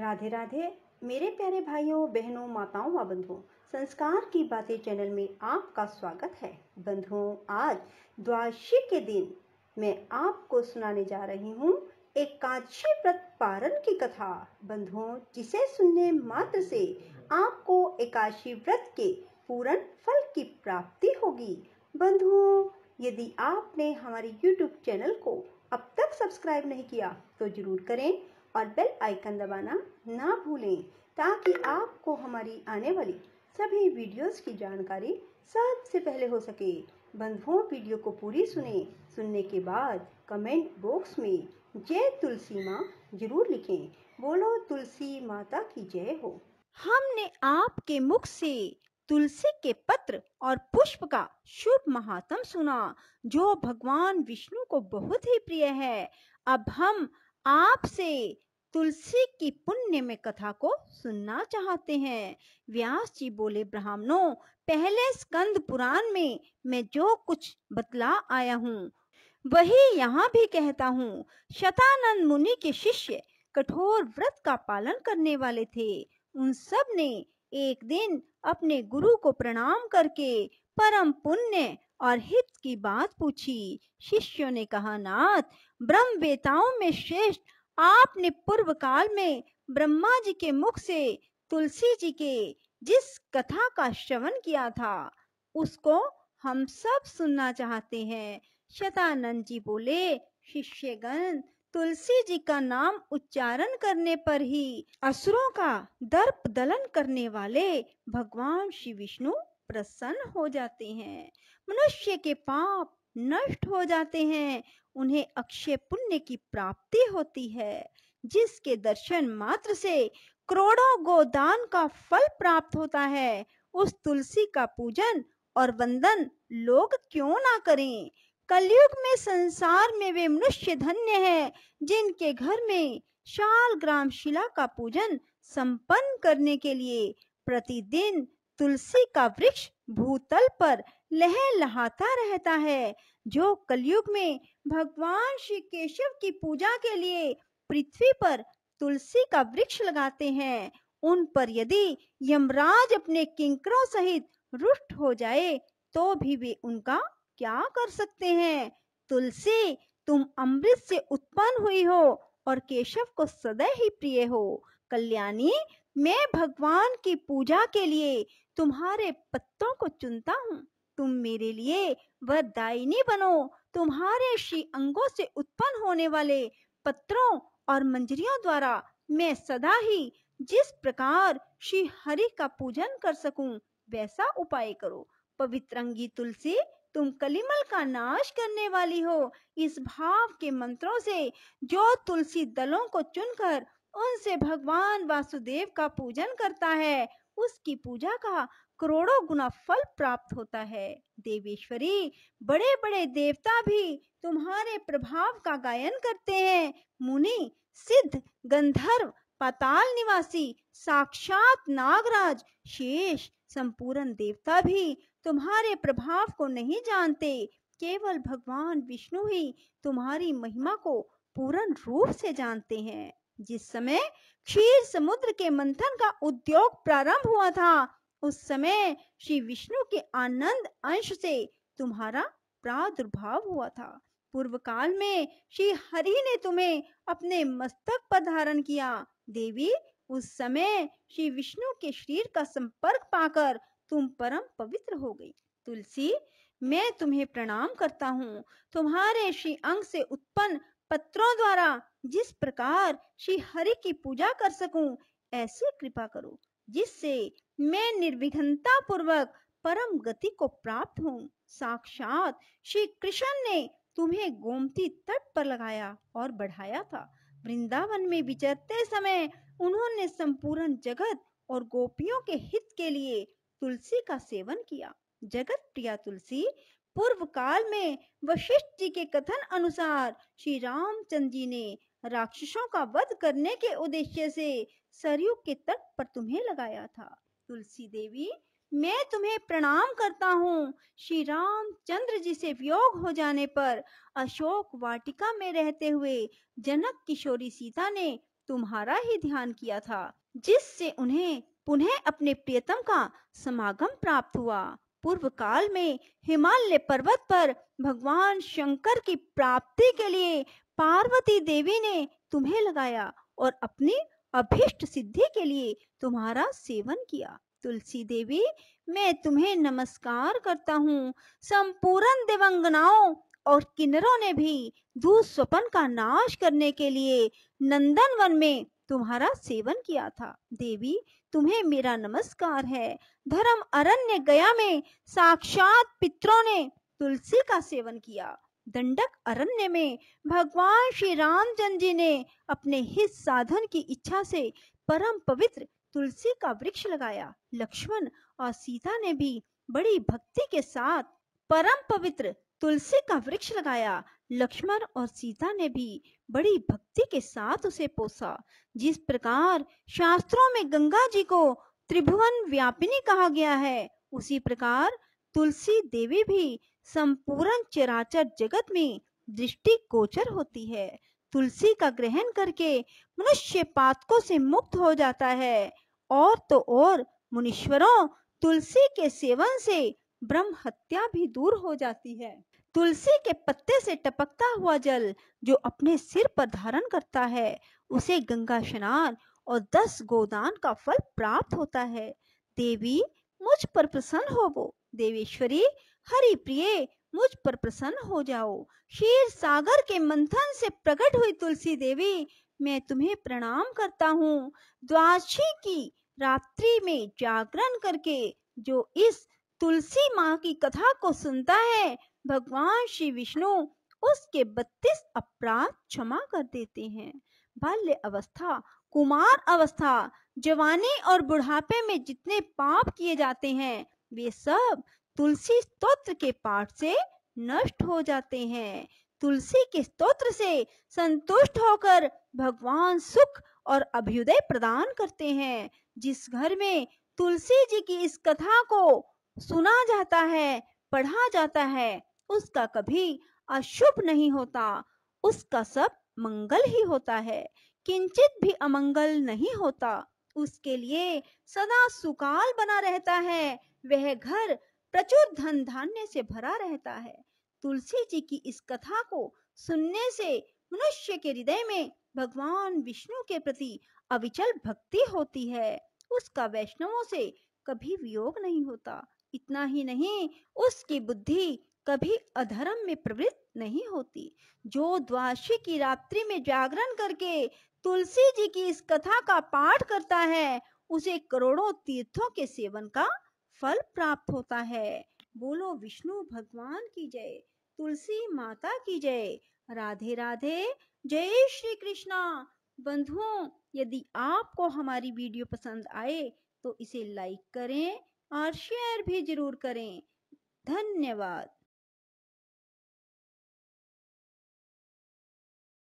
राधे राधे मेरे प्यारे भाइयों बहनों माताओं व बंधुओं संस्कार की बातें चैनल में आपका स्वागत है बंधुओं आज द्वादशी के दिन मैं आपको सुनाने जा रही हूँ एकादशी व्रत पारण की कथा बंधुओं जिसे सुनने मात्र से आपको एकादशी व्रत के पूर्ण फल की प्राप्ति होगी बंधुओं यदि आपने हमारे YouTube चैनल को अब तक सब्सक्राइब नहीं किया तो जरूर करें और बेल आइकन दबाना ना भूलें ताकि आपको हमारी आने वाली सभी वीडियोस की जानकारी सबसे पहले हो सके बंधुओं वीडियो को पूरी सुने सुनने के बाद कमेंट बॉक्स में जय तुलसी माँ जरूर लिखें बोलो तुलसी माता की जय हो हमने आपके मुख से तुलसी के पत्र और पुष्प का शुभ महात्म सुना जो भगवान विष्णु को बहुत ही प्रिय है अब हम आपसे तुलसी की पुण्य में कथा को सुनना चाहते हैं व्यास जी बोले ब्राह्मणों पहले स्कंद पुराण में मैं जो कुछ बतला आया हूँ वही यहाँ भी कहता हूँ शतानंद मुनि के शिष्य कठोर व्रत का पालन करने वाले थे उन सब ने एक दिन अपने गुरु को प्रणाम करके परम पुण्य और हित की बात पूछी शिष्यों ने कहा नाथ ब्रह्म वेताओं में श्रेष्ठ आपने पूर्व काल में ब्रह्मा जी के मुख से तुलसी जी के जिस कथा का श्रवण किया था उसको हम सब सुनना चाहते हैं शतानंद जी बोले शिष्यगण तुलसी जी का नाम उच्चारण करने पर ही असुरों का दर्प दलन करने वाले भगवान श्री विष्णु प्रसन्न हो जाते हैं मनुष्य के पाप नष्ट हो जाते हैं उन्हें अक्षय पुण्य की प्राप्ति होती है जिसके दर्शन मात्र से करोड़ों गोदान का फल प्राप्त होता है उस तुलसी का पूजन और वंदन लोग क्यों ना करें कलयुग में संसार में वे मनुष्य धन्य हैं जिनके घर में शाल ग्राम शिला का पूजन संपन्न करने के लिए प्रतिदिन तुलसी का वृक्ष भूतल पर लहलहाता रहता है जो कलयुग में भगवान श्री केशव की पूजा के लिए पृथ्वी पर तुलसी का वृक्ष लगाते हैं उन पर यदि यमराज अपने किंकरों सहित रुष्ट हो जाए तो भी वे उनका क्या कर सकते हैं तुलसी तुम अमृत से उत्पन्न हुई हो और केशव को सदैव ही प्रिय हो कल्याणी मैं भगवान की पूजा के लिए तुम्हारे पत्तों को चुनता हूँ तुम मेरे लिए वह दायिनी बनो तुम्हारे श्री अंगों से उत्पन्न होने वाले पत्रों और मंजरियों द्वारा मैं सदा ही जिस प्रकार श्री हरि का पूजन कर सकूं वैसा उपाय करो पवित्र अंगी तुलसी तुम कलिमल का नाश करने वाली हो इस भाव के मंत्रों से जो तुलसी दलों को चुनकर उनसे भगवान वासुदेव का पूजन करता है उसकी पूजा का करोड़ों गुना फल प्राप्त होता है देवेश्वरी बड़े बड़े देवता भी तुम्हारे प्रभाव का गायन करते हैं मुनि सिद्ध गंधर्व पाताल निवासी साक्षात नागराज शेष संपूर्ण देवता भी तुम्हारे प्रभाव को नहीं जानते केवल भगवान विष्णु ही तुम्हारी महिमा को पूर्ण रूप से जानते हैं जिस समय क्षीर समुद्र के मंथन का उद्योग प्रारंभ हुआ था उस समय श्री विष्णु के आनंद अंश से तुम्हारा प्रादुर्भाव हुआ था पूर्व काल में श्री हरि ने तुम्हें अपने मस्तक पर धारण किया देवी उस समय श्री विष्णु के शरीर का संपर्क पाकर तुम परम पवित्र हो गई तुलसी मैं तुम्हें प्रणाम करता हूँ तुम्हारे श्री अंग से उत्पन्न पत्रों द्वारा जिस प्रकार श्री हरि की पूजा कर सकूं ऐसी कृपा करो जिससे मैं निर्विघनता पूर्वक परम गति को प्राप्त हूँ साक्षात श्री कृष्ण ने तुम्हें गोमती तट पर लगाया और बढ़ाया था वृंदावन में विचरते समय उन्होंने संपूर्ण जगत और गोपियों के हित के लिए तुलसी का सेवन किया जगत प्रिया तुलसी पूर्व काल में वशिष्ठ जी के कथन अनुसार श्री रामचंद्र जी ने राक्षसों का वध करने के उद्देश्य से सरयू के तट पर तुम्हें लगाया था तुलसी देवी मैं तुम्हें प्रणाम करता हूँ श्री राम चंद्र जी से वियोग हो जाने पर अशोक वाटिका में रहते हुए जनक किशोरी सीता ने तुम्हारा ही ध्यान किया था जिससे उन्हें पुनः अपने प्रियतम का समागम प्राप्त हुआ पूर्व काल में हिमालय पर्वत पर भगवान शंकर की प्राप्ति के लिए पार्वती देवी ने तुम्हें लगाया और अपनी अभिष्ट सिद्धि के लिए तुम्हारा सेवन किया तुलसी देवी मैं तुम्हें नमस्कार करता हूँ संपूर्ण देवंगनाओं और किन्नरों ने भी दुस्वपन का नाश करने के लिए नंदन वन में तुम्हारा सेवन किया था देवी तुम्हें मेरा नमस्कार है धर्म अरण्य गया में साक्षात पितरों ने तुलसी का सेवन किया दंडक अरण्य में भगवान श्री रामचंद्र जी ने अपने हित साधन की इच्छा से परम पवित्र तुलसी का वृक्ष लगाया लक्ष्मण और सीता ने भी बड़ी भक्ति के साथ परम पवित्र तुलसी का वृक्ष लगाया लक्ष्मण और सीता ने भी बड़ी भक्ति के साथ उसे पोसा जिस प्रकार शास्त्रों में गंगा जी को त्रिभुवन व्यापिनी कहा गया है उसी प्रकार तुलसी देवी भी संपूर्ण चराचर जगत में दृष्टि गोचर होती है तुलसी का ग्रहण करके मनुष्य पातकों से मुक्त हो जाता है और तो और मुनीश्वरों तुलसी के सेवन से ब्रह्म हत्या भी दूर हो जाती है तुलसी के पत्ते से टपकता हुआ जल जो अपने सिर पर धारण करता है उसे गंगा स्नान और दस गोदान का फल प्राप्त होता है देवी मुझ पर प्रसन्न हो वो देवेश्वरी हरि प्रिय मुझ पर प्रसन्न हो जाओ क्षीर सागर के मंथन से प्रकट हुई तुलसी देवी मैं तुम्हें प्रणाम करता हूँ द्वादशी की रात्रि में जागरण करके जो इस तुलसी माँ की कथा को सुनता है भगवान श्री विष्णु उसके बत्तीस अपराध क्षमा कर देते हैं बाल्य अवस्था कुमार अवस्था जवानी और बुढ़ापे में जितने पाप किए जाते हैं वे सब तुलसी स्तोत्र के पाठ से नष्ट हो जाते हैं तुलसी के स्तोत्र से संतुष्ट होकर भगवान सुख और अभ्युदय प्रदान करते हैं जिस घर में तुलसी जी की इस कथा को सुना जाता है पढ़ा जाता है उसका कभी अशुभ नहीं होता उसका सब मंगल ही होता है किंचित भी अमंगल नहीं होता उसके लिए सदा सुकाल बना रहता है वह घर प्रचुर धन धान्य से भरा रहता है तुलसी जी की इस कथा को सुनने से मनुष्य के हृदय में भगवान विष्णु के प्रति अविचल भक्ति होती है उसका वैष्णवों से कभी वियोग नहीं होता इतना ही नहीं उसकी बुद्धि कभी अधर्म में प्रवृत्त नहीं होती जो द्वासी की रात्रि में जागरण करके तुलसी जी की इस कथा का पाठ करता है उसे करोड़ों तीर्थों के सेवन का फल प्राप्त होता है बोलो विष्णु भगवान की जय तुलसी माता की जय राधे राधे जय श्री कृष्णा बंधुओं यदि आपको हमारी वीडियो पसंद आए तो इसे लाइक करें और शेयर भी जरूर करें धन्यवाद